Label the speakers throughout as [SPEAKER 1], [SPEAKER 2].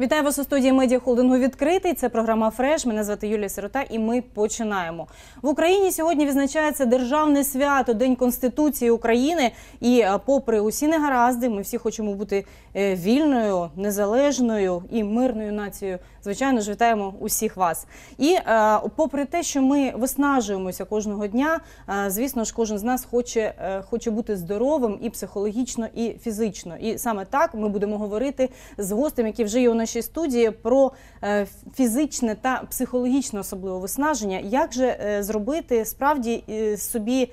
[SPEAKER 1] Вітаю вас у студії медіахолдингу відкритий. Це програма Фреш. Мене звати Юлія Сирота, і ми починаємо в Україні. Сьогодні відзначається державне свято День Конституції України. І е, попри усі негаразди, ми всі хочемо бути е, вільною, незалежною і мирною нацією. Звичайно ж, вітаємо усіх вас. І е, попри те, що ми виснажуємося кожного дня, звісно ж, кожен з нас хоче хоче бути здоровим і психологічно, і фізично. І саме так ми будемо говорити з гостем, який вже є у нас нашій студії про е, фізичне та психологічне особливо виснаження, як же е, зробити справді е, собі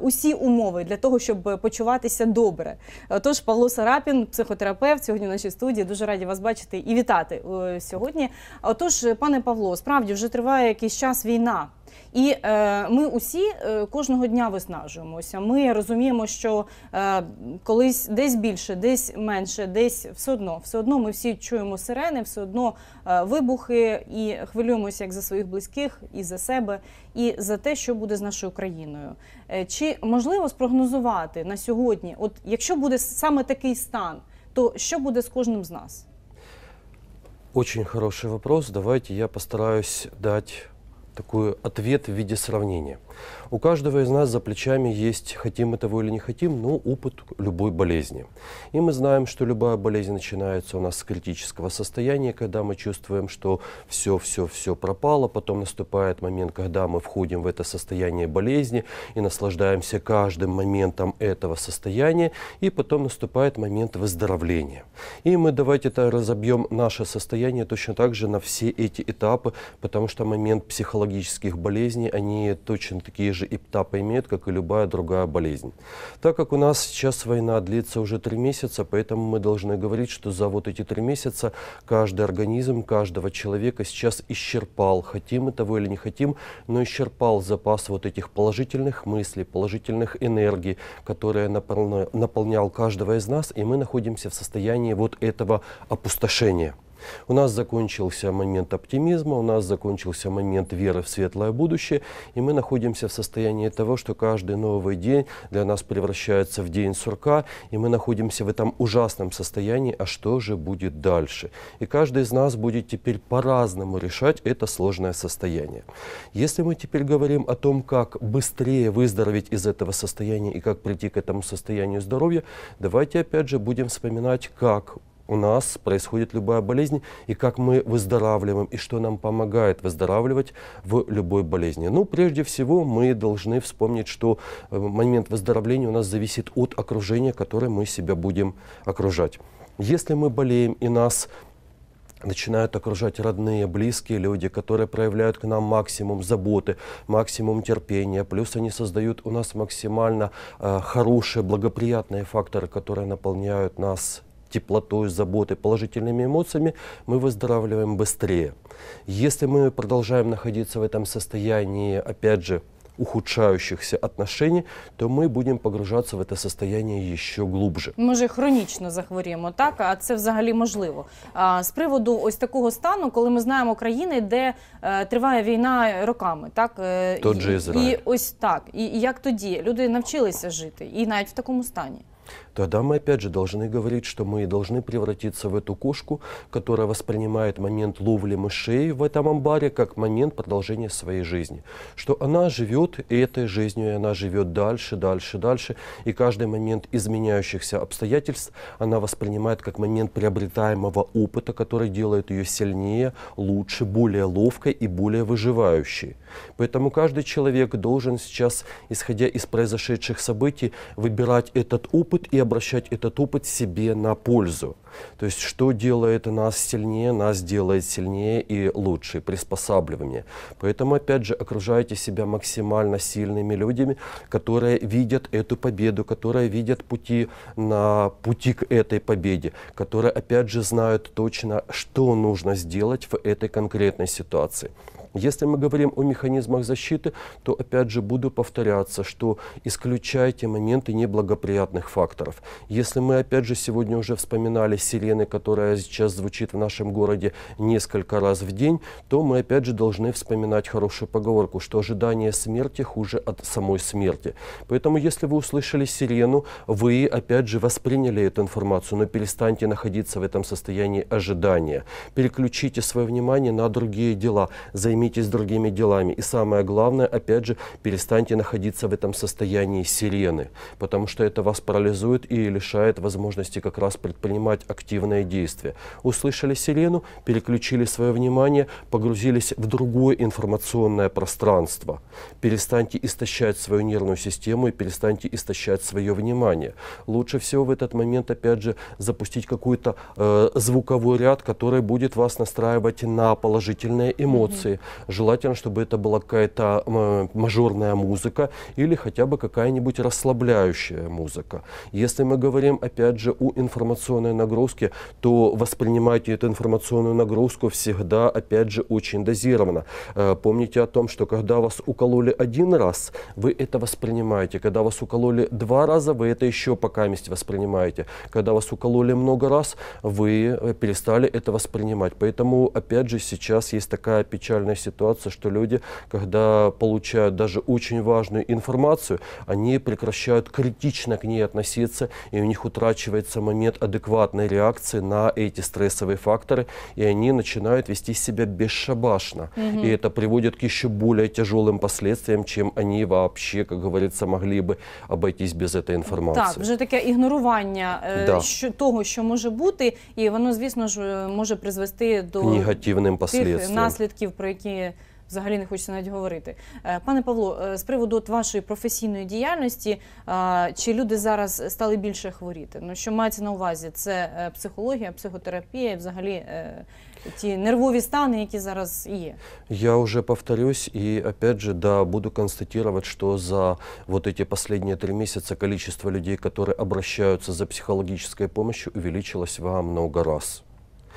[SPEAKER 1] усі умови для того, щоб почуватися добре. Тож Павло Сарапін, психотерапевт, сьогодні в нашій студії дуже раді вас бачити і вітати сьогодні. Отож, пане Павло, справді вже триває якийсь час війна. І е, ми усі е, кожного дня виснажуємося. Ми розуміємо, що е, колись десь більше, десь менше, десь все одно, все одно ми всі чуємо сирени, все одно е, вибухи і хвилюємося як за своїх близьких, і за себе, і за те, що буде з нашою країною. Е, чи можливо спрогнозувати на сьогодні, от якщо буде саме такий стан, то що буде з кожним з нас?
[SPEAKER 2] Очень хороший вопрос. Давайте я постараюсь дать такой ответ в виде сравнения. У каждого из нас за плечами есть, хотим мы того или не хотим, но опыт любой болезни. И мы знаем, что любая болезнь начинается у нас с критического состояния, когда мы чувствуем, что все-все-все пропало, потом наступает момент, когда мы входим в это состояние болезни и наслаждаемся каждым моментом этого состояния, и потом наступает момент выздоровления. И мы давайте это разобьем наше состояние точно так же на все эти этапы, потому что момент психологических болезней, они точно такие же же ИПТАПа имеют, как и любая другая болезнь. Так как у нас сейчас война длится уже три месяца, поэтому мы должны говорить, что за вот эти три месяца каждый организм каждого человека сейчас исчерпал, хотим мы того или не хотим, но исчерпал запас вот этих положительных мыслей, положительных энергий, которые наполнял каждого из нас, и мы находимся в состоянии вот этого опустошения. У нас закончился момент оптимизма, у нас закончился момент веры в светлое будущее, и мы находимся в состоянии того, что каждый новый день для нас превращается в день сурка, и мы находимся в этом ужасном состоянии, а что же будет дальше? И каждый из нас будет теперь по-разному решать это сложное состояние. Если мы теперь говорим о том, как быстрее выздороветь из этого состояния и как прийти к этому состоянию здоровья, давайте опять же будем вспоминать, как у нас происходит любая болезнь, и как мы выздоравливаем, и что нам помогает выздоравливать в любой болезни. Ну, прежде всего, мы должны вспомнить, что э, момент выздоровления у нас зависит от окружения, которое мы себя будем окружать. Если мы болеем и нас начинают окружать родные, близкие люди, которые проявляют к нам максимум заботы, максимум терпения, плюс они создают у нас максимально э, хорошие, благоприятные факторы, которые наполняют нас теплотой, заботой, положительными эмоциями, мы выздоравливаем быстрее. Если мы продолжаем находиться в этом состоянии, опять же, ухудшающихся отношений, то ми будемо погружатися в це состояние ще глубже.
[SPEAKER 1] Може, хронічно захворіємо, так а це взагалі можливо. А з приводу ось такого стану, коли ми знаємо країни, де е, триває війна роками, так е, Тот і, же Ізраїль. і ось так. І, і як тоді люди навчилися жити, і навіть в такому стані.
[SPEAKER 2] Тогда мы опять же должны говорить, что мы должны превратиться в эту кошку, которая воспринимает момент ловли мышей в этом амбаре как момент продолжения своей жизни. Что она живет этой жизнью, и она живет дальше, дальше, дальше. И каждый момент изменяющихся обстоятельств она воспринимает как момент приобретаемого опыта, который делает ее сильнее, лучше, более ловкой и более выживающей. Поэтому каждый человек должен сейчас, исходя из произошедших событий, выбирать этот опыт, опыт и обращать этот опыт себе на пользу. То есть, что делает нас сильнее, нас делает сильнее и лучше, приспосабливание. Поэтому, опять же, окружайте себя максимально сильными людьми, которые видят эту победу, которые видят пути на пути к этой победе, которые, опять же, знают точно, что нужно сделать в этой конкретной ситуации. Если мы говорим о механизмах защиты, то опять же буду повторяться, что исключайте моменты неблагоприятных факторов. Если мы опять же сегодня уже вспоминали сирены, которая сейчас звучит в нашем городе несколько раз в день, то мы опять же должны вспоминать хорошую поговорку, что ожидание смерти хуже от самой смерти. Поэтому если вы услышали сирену, вы опять же восприняли эту информацию, но перестаньте находиться в этом состоянии ожидания. Переключите свое внимание на другие дела, займите займитесь другими делами. И самое главное, опять же, перестаньте находиться в этом состоянии сирены, потому что это вас парализует и лишает возможности как раз предпринимать активные действия. Услышали сирену, переключили свое внимание, погрузились в другое информационное пространство. Перестаньте истощать свою нервную систему и перестаньте истощать свое внимание. Лучше всего в этот момент, опять же, запустить какой-то э, звуковой ряд, который будет вас настраивать на положительные эмоции. Желательно, чтобы это была какая-то мажорная музыка или хотя бы какая-нибудь расслабляющая музыка. Если мы говорим, опять же, о информационной нагрузке, то воспринимайте эту информационную нагрузку всегда, опять же, очень дозированно. Э, помните о том, что когда вас укололи один раз, вы это воспринимаете. Когда вас укололи два раза, вы это еще пока воспринимаете. Когда вас укололи много раз, вы э, перестали это воспринимать. Поэтому, опять же, сейчас есть такая печальная ситуация, ситуация, что люди, когда получают даже очень важную информацию, они прекращают критично к ней относиться, и у них утрачивается момент адекватной реакции на эти стрессовые факторы, и они начинают вести себя бесшабашно. Угу. И это приводит к еще более тяжелым последствиям, чем они вообще, как говорится, могли бы обойтись без этой информации. Так, вже
[SPEAKER 1] таке ігнорування да. що, того, що може бути, і воно, звісно ж, може призвести до негативних наслідків, про які які взагалі не хочеться навіть говорити. Е, пане Павло, е, з приводу от вашої професійної діяльності, е, чи люди зараз стали більше хворіти? Ну що мається на увазі? Це психологія, психотерапія, взагалі ті нервові стани, які зараз є.
[SPEAKER 2] Я вже повторюсь і опять же, да, буду констатувати, що за вот эти последние три місяці количество людей, які обращаються за психологічною допомогою, увеличилось во много раз.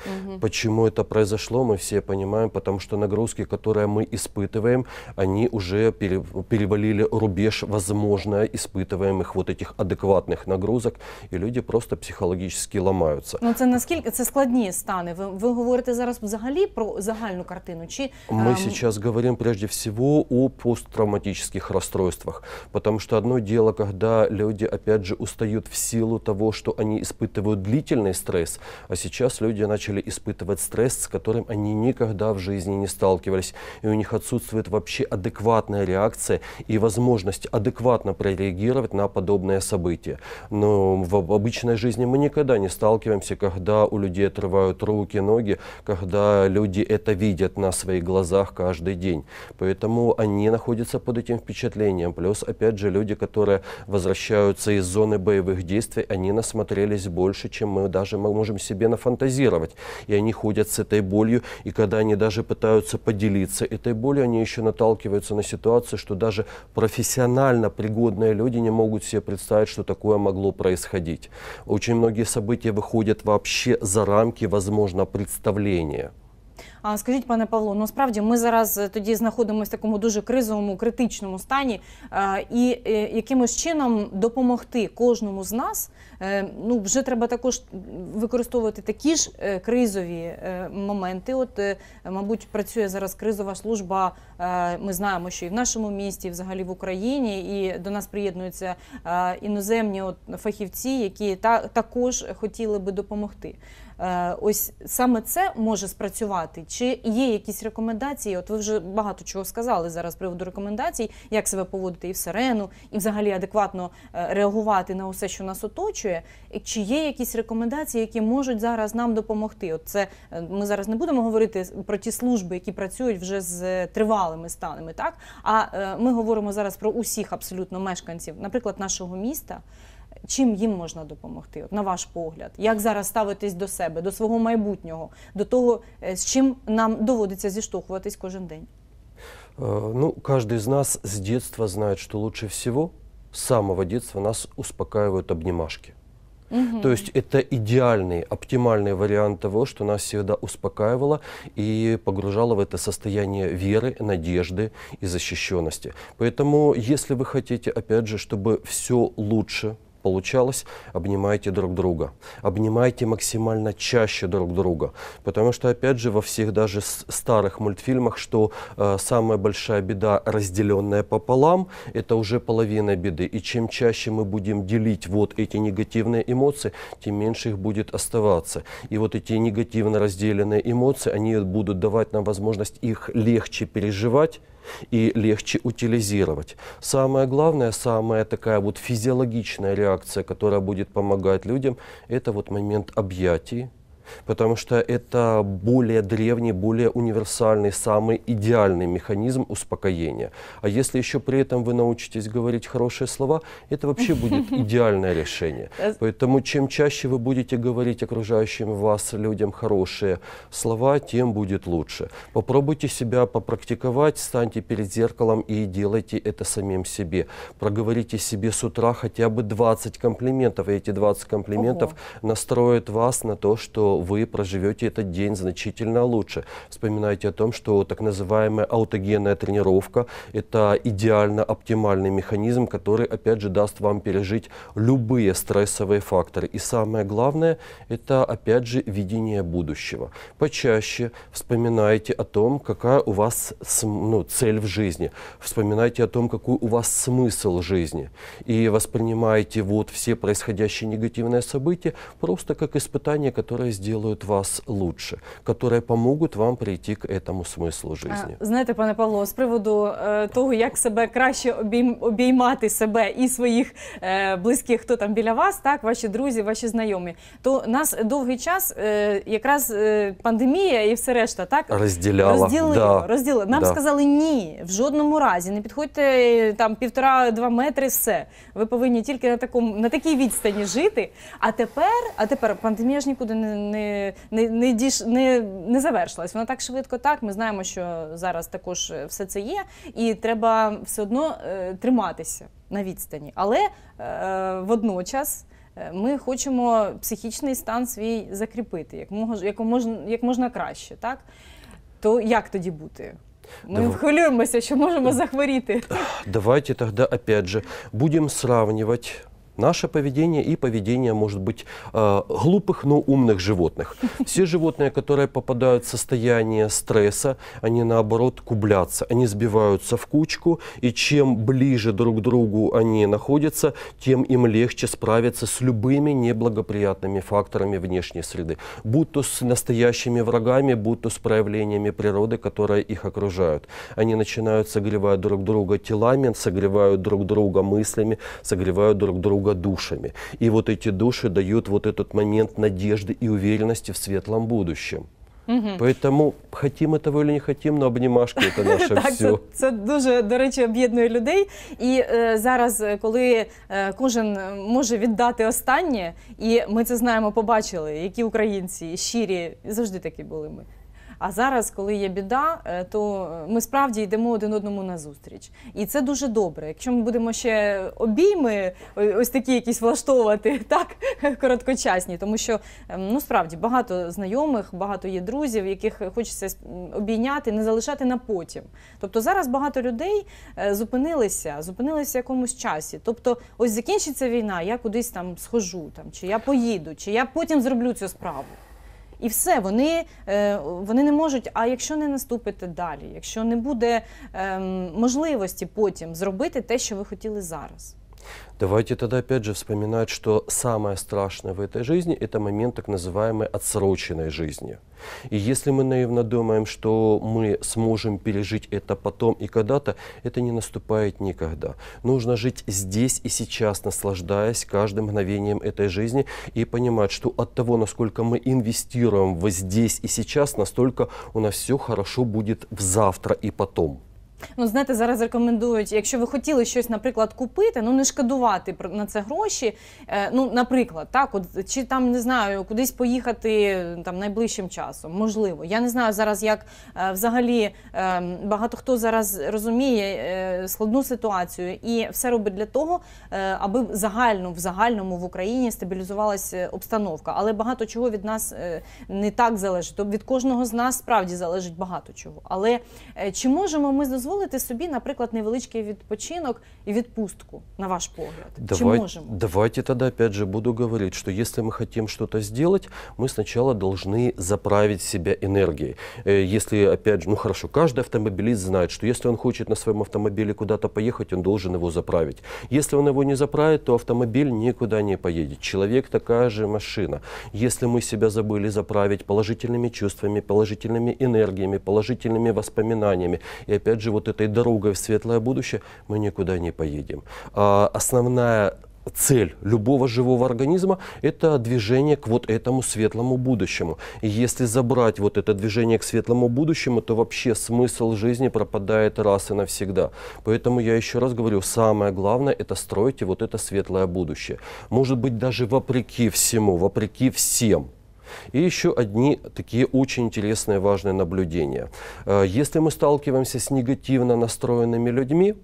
[SPEAKER 2] Угу. Почему это произошло, мы все понимаем, потому что нагрузки, которые мы испытываем, они уже пере, перевалили рубеж, возможно, испытываемых вот этих адекватных нагрузок, и люди просто психологически ломаются Ну
[SPEAKER 1] это наскільки це складні стани? Ви, вы говорите зараз взагалі про загальну картину? Чи мы сейчас
[SPEAKER 2] говорим прежде всего о посттравматических расстройствах, потому что одно дело, когда люди опять же устают в силу того, что они испытывают длительный стресс, а сейчас люди начали начали испытывать стресс, с которым они никогда в жизни не сталкивались. И у них отсутствует вообще адекватная реакция и возможность адекватно прореагировать на подобное событие. Но в обычной жизни мы никогда не сталкиваемся, когда у людей отрывают руки, ноги, когда люди это видят на своих глазах каждый день. Поэтому они находятся под этим впечатлением. Плюс, опять же, люди, которые возвращаются из зоны боевых действий, они насмотрелись больше, чем мы даже можем себе нафантазировать и они ходят с этой болью, и когда они даже пытаются поделиться этой болью, они еще наталкиваются на ситуацию, что даже профессионально пригодные люди не могут себе представить, что такое могло происходить. Очень многие события выходят вообще за рамки, возможно, представления.
[SPEAKER 1] А скажіть, пане Павло, насправді ну, ми зараз тоді знаходимося в такому дуже кризовому, критичному стані, і якимось чином допомогти кожному з нас Е, ну, Вже треба також використовувати такі ж е, кризові е, моменти. От, мабуть, працює зараз кризова служба. Ми знаємо, що і в нашому місті, і взагалі в Україні, і до нас приєднуються іноземні от, фахівці, які також хотіли би допомогти. Е, ось саме це може спрацювати. Чи є якісь рекомендації? От ви вже багато чого сказали зараз з приводу рекомендацій, як себе поводити і в сирену, і взагалі адекватно е, реагувати на усе, що нас оточує. Чи є якісь рекомендації, які можуть зараз нам допомогти? От це е, ми зараз не будемо говорити про ті служби, які працюють вже з тривалими станами, так а ми говоримо зараз про усіх абсолютно мешканців, наприклад, нашого міста. Чим їм можна допомогти, От, на ваш погляд, як зараз ставитись до себе, до свого майбутнього, до того, е, з чим нам доводиться зіштовхуватись кожен день?
[SPEAKER 2] Е, ну, каждый из нас з детства знає, що лучше всего с самого детства нас успокаивают обнімашки. Угу. То есть это идеальный, оптимальный вариант того, что нас всегда успокаивало и погружало в это состояние веры, надежды и защищенности. Поэтому, если вы хотите, опять же, чтобы все лучше, получалось, обнимайте друг друга. Обнимайте максимально чаще друг друга. Потому что, опять же, во всех даже старых мультфильмах, что э, самая большая беда, разделенная пополам, это уже половина беды. И чем чаще мы будем делить вот эти негативные эмоции, тем меньше их будет оставаться. И вот эти негативно разделенные эмоции, они будут давать нам возможность их легче переживать, и легче утилизировать. Самое главное, самая такая вот физиологичная реакция, которая будет помогать людям, это вот момент объятий, потому что это более древний, более универсальный, самый идеальный механизм успокоения. А если еще при этом вы научитесь говорить хорошие слова, это вообще будет идеальное решение. Поэтому чем чаще вы будете говорить окружающим вас людям хорошие слова, тем будет лучше. Попробуйте себя попрактиковать, станьте перед зеркалом и делайте это самим себе. Проговорите себе с утра хотя бы 20 комплиментов, и эти 20 комплиментов Ого. настроят вас на то, что вы проживете этот день значительно лучше. Вспоминайте о том, что так называемая аутогенная тренировка – это идеально оптимальный механизм, который, опять же, даст вам пережить любые стрессовые факторы. И самое главное – это, опять же, видение будущего. Почаще вспоминайте о том, какая у вас ну, цель в жизни. Вспоминайте о том, какой у вас смысл жизни. И воспринимайте вот все происходящие негативные события просто как испытание, которое сделано сделают вас лучше, которые помогут вам прийти к этому смыслу жизни.
[SPEAKER 1] Знаєте, пане Павло, з приводу е, того, як себе краще обіймати себе і своїх е, близьких, хто там біля вас, так ваші друзі, ваші знайомі, то нас довгий час е, якраз пандемія і все решта, так розділяла розділила. Да. розділила. Нам да. сказали ні, в жодному разі не підходьте там півтора-два метри. Все ви повинні тільки на такому на такій відстані жити. А тепер, а тепер пандемія ж нікуди не не не, не, діш, не, не завершилась. Вона так швидко, так. Ми знаємо, що зараз також е, все це є, і треба все одно е, триматися на відстані. Але е, водночас е, ми хочемо психічний стан свій закріпити, як можна, як можна, як можна краще. так? То як тоді бути? Ми Дав... хвилюємося, що можемо захворіти.
[SPEAKER 2] Давайте тогда опять же будемо сравнювати. наше поведение и поведение, может быть, э, глупых, но умных животных. Все животные, которые попадают в состояние стресса, они наоборот кублятся, они сбиваются в кучку, и чем ближе друг к другу они находятся, тем им легче справиться с любыми неблагоприятными факторами внешней среды, будь то с настоящими врагами, будь то с проявлениями природы, которые их окружают. Они начинают согревать друг друга телами, согревают друг друга мыслями, согревают друг друга Бога душами. И вот эти души дают вот этот момент надежды и уверенности в светлом будущем. Угу. Поэтому хотим этого или не хотим, но обнімашки це наше так, все. Це,
[SPEAKER 1] це дуже до речі об'єднує людей. І е, зараз, е, коли е, кожен може віддати останнє, і ми це знаємо, побачили, які українці щирі завжди такі були ми. А зараз, коли є біда, е, то е, ми справді йдемо один одному назустріч. І це дуже добре. Якщо ми будемо ще обійми, ось такі якісь влаштовувати, так короткочасні, тому що ем, ну справді багато знайомих, багато є друзів, яких хочеться обійняти, не залишати на потім. Тобто зараз багато людей е, зупинилися, зупинилися в якомусь часі. Тобто, ось закінчиться війна, я кудись там схожу, там чи я поїду, чи я потім зроблю цю справу. і все, вони вони не можуть. А якщо не наступите далі, якщо не буде можливості потім зробити те, що ви хотіли зараз.
[SPEAKER 2] Давайте тогда опять же вспоминать, что самое страшное в этой жизни – это момент так называемой отсроченной жизни. И если мы наивно думаем, что мы сможем пережить это потом и когда-то, это не наступает никогда. Нужно жить здесь и сейчас, наслаждаясь каждым мгновением этой жизни и понимать, что от того, насколько мы инвестируем в здесь и сейчас, настолько у нас все хорошо будет в завтра и потом.
[SPEAKER 1] Ну, знаєте, зараз рекомендують, якщо ви хотіли щось, наприклад, купити, ну не шкодувати на це гроші. Е, ну, наприклад, так, от чи там не знаю, кудись поїхати там найближчим часом. Можливо, я не знаю зараз, як е, взагалі е, багато хто зараз розуміє складну ситуацію і все робить для того, аби загально в загальному в Україні стабілізувалася обстановка. Але багато чого від нас не так залежить. Тобто від кожного з нас справді залежить багато чого. Але чи можемо ми дозволити? дозволити собі, наприклад, невеличкий відпочинок и відпустку, на ваш погляд? Давай, Чи можемо?
[SPEAKER 2] Давайте тогда, опять же, буду говорить, что если мы хотим что-то сделать, мы сначала должны заправить себя энергией. Э, если, опять же, ну хорошо, каждый автомобилист знает, что если он хочет на своем автомобиле куда-то поехать, он должен его заправить. Если он его не заправит, то автомобиль никуда не поедет. Человек такая же машина. Если мы себя забыли заправить положительными чувствами, положительными энергиями, положительными воспоминаниями, и опять же, вот этой дорогой в светлое будущее мы никуда не поедем. А основная цель любого живого организма – это движение к вот этому светлому будущему. И если забрать вот это движение к светлому будущему, то вообще смысл жизни пропадает раз и навсегда. Поэтому я еще раз говорю, самое главное – это стройте вот это светлое будущее. Может быть, даже вопреки всему, вопреки всем – и еще одни такие очень интересные важные наблюдения. Э, если мы сталкиваемся с негативно настроенными людьми,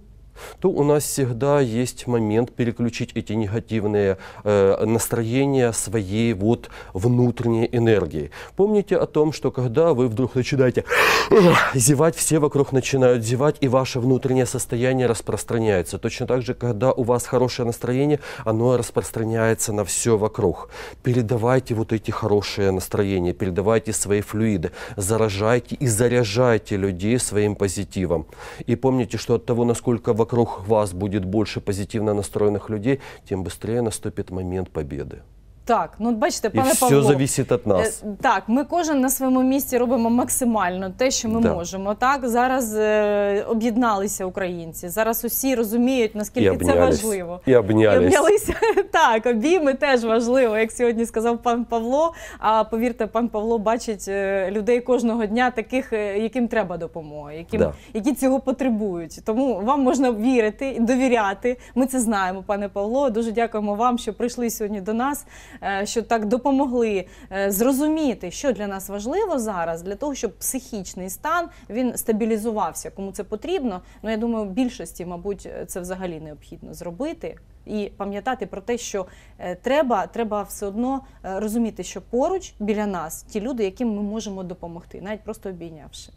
[SPEAKER 2] то у нас всегда есть момент переключить эти негативные э, настроения своей вот внутренней энергии. Помните о том, что когда вы вдруг начинаете зевать, все вокруг начинают зевать, и ваше внутреннее состояние распространяется. Точно так же, когда у вас хорошее настроение, оно распространяется на все вокруг. Передавайте вот эти хорошие настроения, передавайте свои флюиды, заражайте и заряжайте людей своим позитивом. И помните, что от того, насколько вокруг вокруг вас будет больше позитивно настроенных людей, тем быстрее наступит момент победы.
[SPEAKER 1] Так, ну бачите, пане І все Павло, завісить від е, нас. так, ми кожен на своєму місці робимо максимально те, що ми да. можемо. Так зараз е, об'єдналися українці. Зараз усі розуміють, наскільки це важливо.
[SPEAKER 2] І обнялись. І
[SPEAKER 1] обнялися. Так, обійми теж важливо, як сьогодні сказав пан Павло. А повірте, пан Павло бачить е, людей кожного дня, таких, е, яким треба допомоги, яким да. які цього потребують. Тому вам можна вірити і довіряти. Ми це знаємо, пане Павло. Дуже дякуємо вам, що прийшли сьогодні до нас. Е, що так допомогли е, зрозуміти, що для нас важливо зараз, для того, щоб психічний стан він стабілізувався. Кому це потрібно? Ну я думаю, більшості, мабуть, це взагалі необхідно зробити. І пам'ятати про те, що е, треба треба все одно розуміти, що поруч біля нас ті люди, яким ми можемо допомогти, навіть просто обійнявши.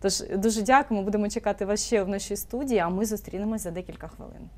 [SPEAKER 1] Тож дуже дякуємо. Будемо чекати вас ще в нашій студії. А ми зустрінемось за декілька хвилин.